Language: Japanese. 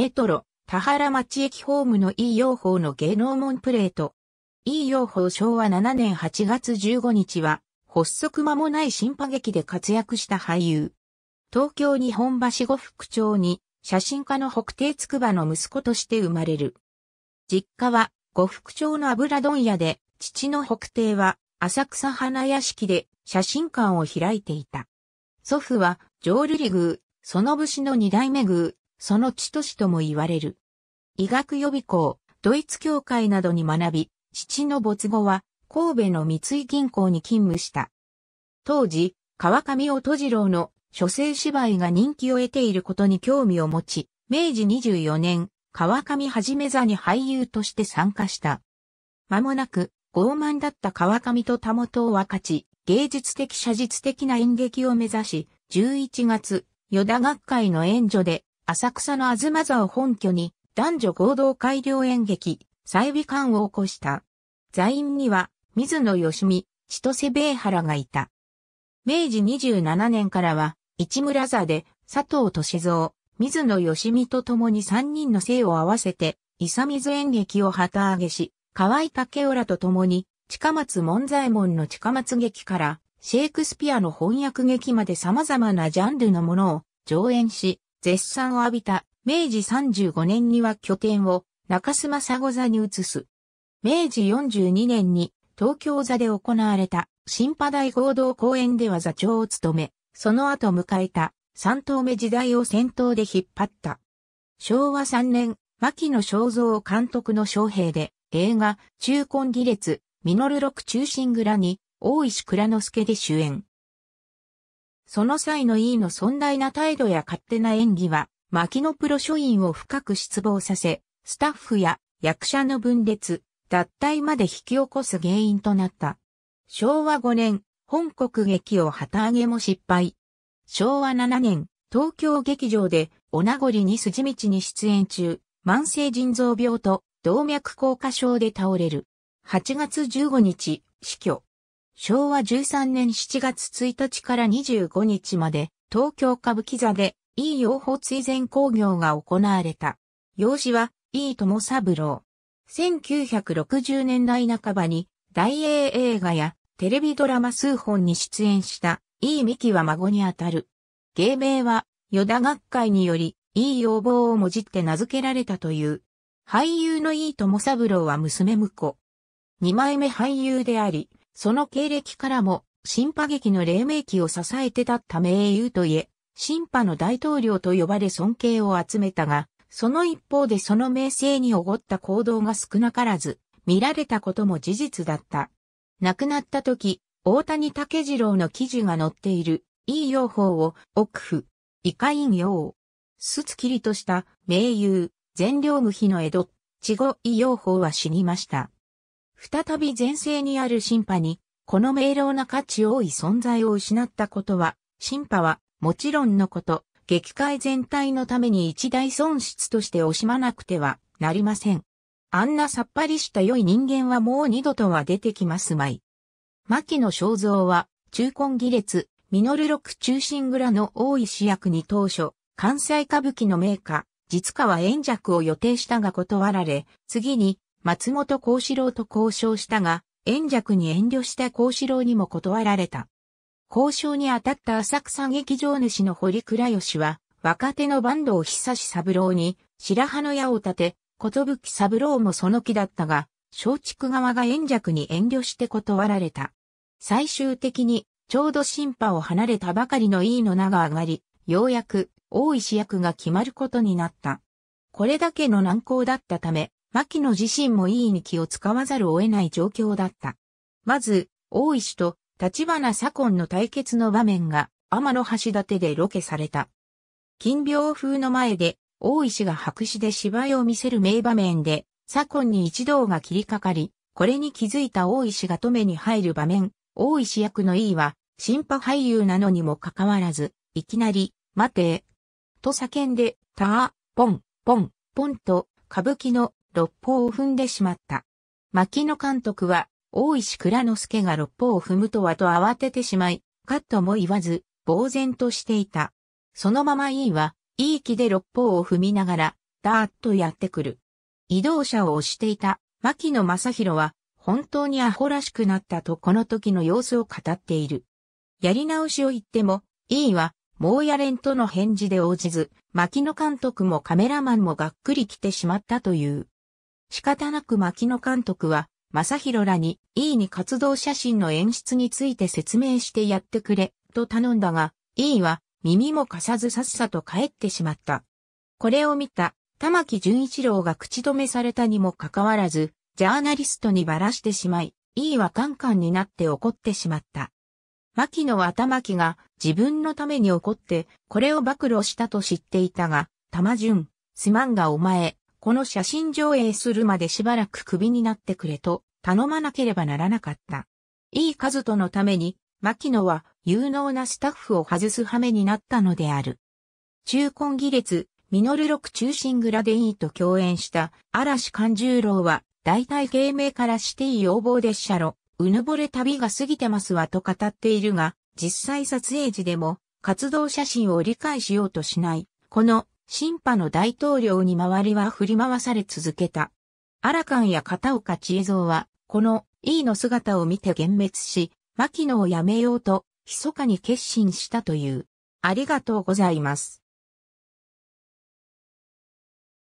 メトロ、田原町駅ホームの E 用法の芸能門プレート。E 用法昭和7年8月15日は、発足間もない新波劇で活躍した俳優。東京日本橋呉服町に、写真家の北帝筑波の息子として生まれる。実家は、呉服町の油問屋で、父の北帝は、浅草花屋敷で写真館を開いていた。祖父は、浄瑠璃宮、その節の二代目宮、その地都市とも言われる。医学予備校、ドイツ協会などに学び、父の没後は神戸の三井銀行に勤務した。当時、川上音次郎の書生芝居が人気を得ていることに興味を持ち、明治24年、川上はじめ座に俳優として参加した。間もなく、傲慢だった川上と田元を分かち、芸術的写実的な演劇を目指し、11月、与田学会の援助で浅草の東座を本拠に、男女合同改良演劇、再美館を起こした。座員には、水野義美、千歳米原がいた。明治27年からは、市村座で、佐藤敏三、水野義美と共に3人の姓を合わせて、伊佐水演劇を旗揚げし、河合竹雄らと共に、近松門左衛門の近松劇から、シェイクスピアの翻訳劇まで様々なジャンルのものを上演し、絶賛を浴びた明治35年には拠点を中洲政子座に移す。明治42年に東京座で行われた新派大合同公演では座長を務め、その後迎えた三頭目時代を先頭で引っ張った。昭和3年、牧野正造監督の将兵で映画中根儀列、ミノル六中心蔵に大石倉之助で主演。その際の E の尊大な態度や勝手な演技は、牧野プロ書院を深く失望させ、スタッフや役者の分裂、脱退まで引き起こす原因となった。昭和5年、本国劇を旗揚げも失敗。昭和7年、東京劇場で、お名残に筋道に出演中、慢性腎臓病と動脈硬化症で倒れる。8月15日、死去。昭和13年7月1日から25日まで、東京歌舞伎座で、いい養法追善工業が行われた。養子は、いい友三郎。1960年代半ばに、大英映画や、テレビドラマ数本に出演した、いい三木は孫にあたる。芸名は、与田学会により、いい要望をもじって名付けられたという。俳優のいい友三郎は娘婿。二枚目俳優であり、その経歴からも、新派劇の黎明期を支えて立った名優といえ、新派の大統領と呼ばれ尊敬を集めたが、その一方でその名声におごった行動が少なからず、見られたことも事実だった。亡くなった時、大谷竹次郎の記事が載っている、いい用法を、奥府、以下引用。すつきりとした、名優、善良無比の江戸、地後い用法は死にました。再び前世にある神派に、この明朗な価値多い存在を失ったことは、神派は、もちろんのこと、劇界全体のために一大損失として惜しまなくてはなりません。あんなさっぱりした良い人間はもう二度とは出てきますまい。牧野正像は、中根儀列、ミノルロク中心蔵の大石役に当初、関西歌舞伎の名家、実家は演尺を予定したが断られ、次に松本幸四郎と交渉したが、炎弱に遠慮した幸四郎にも断られた。交渉に当たった浅草劇場主の堀倉義は、若手の坂東久志三郎に、白羽の矢を立て、小と三郎もその気だったが、松竹側が炎弱に遠慮して断られた。最終的に、ちょうど審判を離れたばかりの飯の名が上がり、ようやく、大石役が決まることになった。これだけの難航だったため、牧野自身もいいに気を使わざるを得ない状況だった。まず、大石と立花左近の対決の場面が天の橋立でロケされた。金屏風の前で大石が白紙で芝居を見せる名場面で左近に一同が切りかかり、これに気づいた大石が止めに入る場面、大石役のいは、新派俳優なのにもかかわらず、いきなり、待て、と叫んで、たー、ポン、ポン、ポンと、歌舞伎の六方を踏んでしまった。牧野監督は、大石倉之助が六方を踏むとはと慌ててしまい、カットも言わず、呆然としていた。そのままいは、いい気で六方を踏みながら、ダーッとやってくる。移動車を押していた、牧野正宏は、本当にアホらしくなったとこの時の様子を語っている。やり直しを言っても、いは、もうやれんとの返事で応じず、牧野監督もカメラマンもがっくり来てしまったという。仕方なく牧野監督は、正宏らに、E に活動写真の演出について説明してやってくれ、と頼んだが、E は耳も貸さずさっさと帰ってしまった。これを見た、玉木純一郎が口止めされたにもかかわらず、ジャーナリストにばらしてしまい、E はカンカンになって怒ってしまった。牧野は玉木が自分のために怒って、これを暴露したと知っていたが、玉純、すまんがお前、この写真上映するまでしばらく首になってくれと頼まなければならなかった。いい数とのために、牧野は有能なスタッフを外す羽目になったのである。中根技列、ミノルク中心グラデイーと共演した嵐勘十郎は、大体芸名からしていい要望でっしゃろ、うぬぼれ旅が過ぎてますわと語っているが、実際撮影時でも活動写真を理解しようとしない、この審判の大統領に周りは振り回され続けた。アラカンや片岡千恵蔵は、この E の姿を見て幻滅し、牧野を辞めようと、密かに決心したという。ありがとうございます。